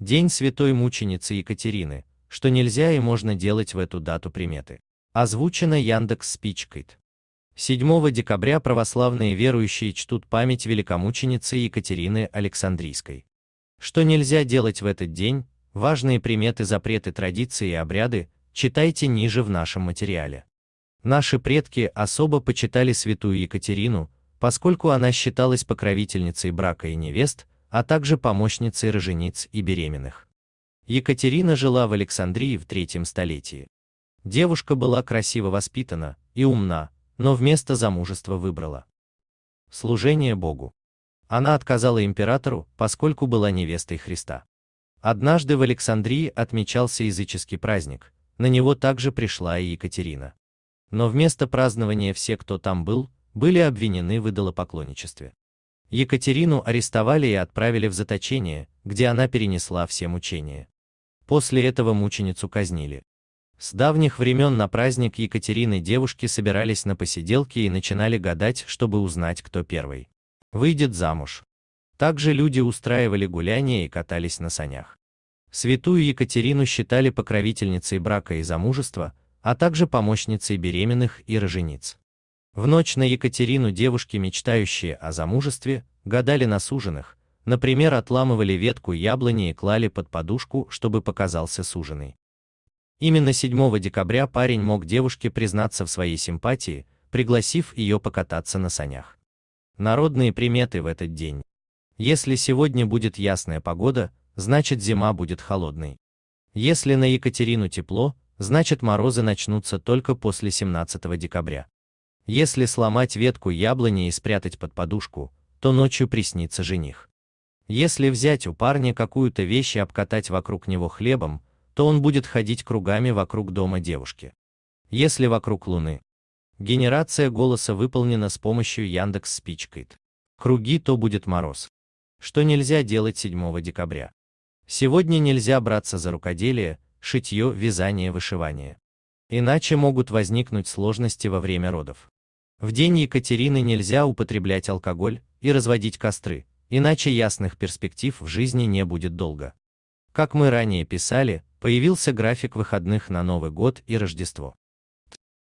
день святой мученицы Екатерины, что нельзя и можно делать в эту дату приметы. Озвучено Яндекс Спичкайт. 7 декабря православные верующие чтут память великомученицы Екатерины Александрийской. Что нельзя делать в этот день, важные приметы, запреты, традиции и обряды, читайте ниже в нашем материале. Наши предки особо почитали святую Екатерину, поскольку она считалась покровительницей брака и невест, а также помощницей рожениц и беременных. Екатерина жила в Александрии в третьем столетии. Девушка была красиво воспитана и умна, но вместо замужества выбрала служение Богу. Она отказала императору, поскольку была невестой Христа. Однажды в Александрии отмечался языческий праздник, на него также пришла и Екатерина. Но вместо празднования все, кто там был, были обвинены в идолопоклонничестве. Екатерину арестовали и отправили в заточение, где она перенесла все мучения. После этого мученицу казнили. С давних времен на праздник Екатерины девушки собирались на посиделки и начинали гадать, чтобы узнать, кто первый выйдет замуж. Также люди устраивали гуляния и катались на санях. Святую Екатерину считали покровительницей брака и замужества, а также помощницей беременных и рожениц. В ночь на Екатерину девушки, мечтающие о замужестве, гадали на суженых, например, отламывали ветку яблони и клали под подушку, чтобы показался суженый. Именно 7 декабря парень мог девушке признаться в своей симпатии, пригласив ее покататься на санях. Народные приметы в этот день. Если сегодня будет ясная погода, значит зима будет холодной. Если на Екатерину тепло, значит морозы начнутся только после 17 декабря. Если сломать ветку яблони и спрятать под подушку, то ночью приснится жених. Если взять у парня какую-то вещь и обкатать вокруг него хлебом, то он будет ходить кругами вокруг дома девушки. Если вокруг Луны. Генерация голоса выполнена с помощью Яндекс Спичкит. Круги, то будет мороз. Что нельзя делать 7 декабря. Сегодня нельзя браться за рукоделие, шитье, вязание, вышивание. Иначе могут возникнуть сложности во время родов. В день Екатерины нельзя употреблять алкоголь и разводить костры, иначе ясных перспектив в жизни не будет долго. Как мы ранее писали, появился график выходных на Новый год и Рождество.